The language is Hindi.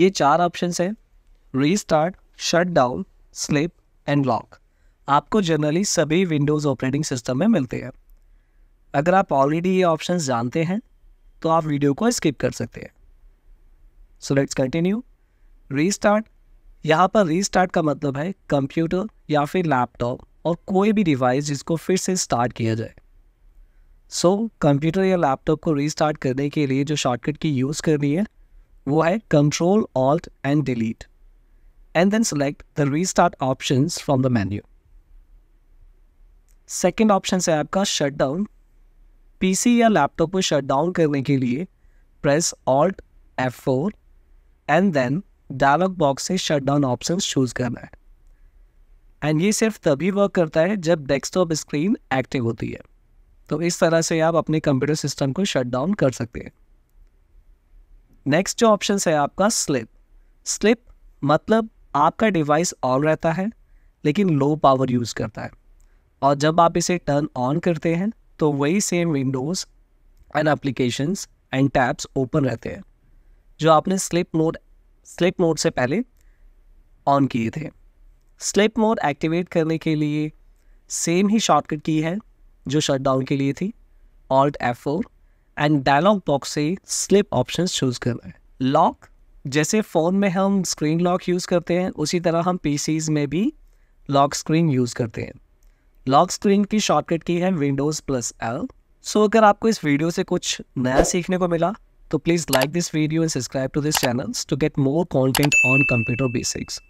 ये चार ऑप्शन हैं restart shut down sleep and lock आपको जनरली सभी विंडोज़ ऑपरेटिंग सिस्टम में मिलते हैं अगर आप ऑलरेडी ये ऑप्शन जानते हैं तो आप वीडियो को स्किप कर सकते हैं सो लेट्स कंटिन्यू रीस्टार्ट यहाँ पर रीस्टार्ट का मतलब है कंप्यूटर या फिर लैपटॉप और कोई भी डिवाइस जिसको फिर से स्टार्ट किया जाए सो so, कंप्यूटर या लैपटॉप को रीस्टार्ट करने के लिए जो शॉर्टकट की यूज़ करनी है वो है control alt and delete and then select the restart option from the menu. Second option है आपका शट डाउन पीसी या लैपटॉप को शट डाउन करने के लिए press alt F four and then dialog box से शट डाउन ऑप्शन चूज करना है एंड ये सिर्फ तभी वर्क करता है जब डेस्कटॉप स्क्रीन एक्टिव होती है तो इस तरह से आप अपने कंप्यूटर सिस्टम को शट डाउन कर सकते हैं नेक्स्ट जो ऑप्शन है आपका स्लिप स्लिप मतलब आपका डिवाइस ऑन रहता है लेकिन लो पावर यूज़ करता है और जब आप इसे टर्न ऑन करते हैं तो वही same Windows and applications and tabs open रहते हैं जो आपने स्लिप मोड स्लिप मोड से पहले ऑन किए थे स्लिप मोड एक्टिवेट करने के लिए सेम ही शॉर्टकट की है जो शटडाउन के लिए थी alt F four and dialog box से स्लिप ऑप्शन चूज करना है लॉक जैसे फ़ोन में हम स्क्रीन लॉक यूज़ करते हैं उसी तरह हम पी में भी लॉक स्क्रीन यूज़ करते हैं लॉक स्क्रीन की शॉर्टकट की है विंडोज़ प्लस एल सो अगर आपको इस वीडियो से कुछ नया सीखने को मिला तो please like this video and subscribe to this channels to get more content on computer basics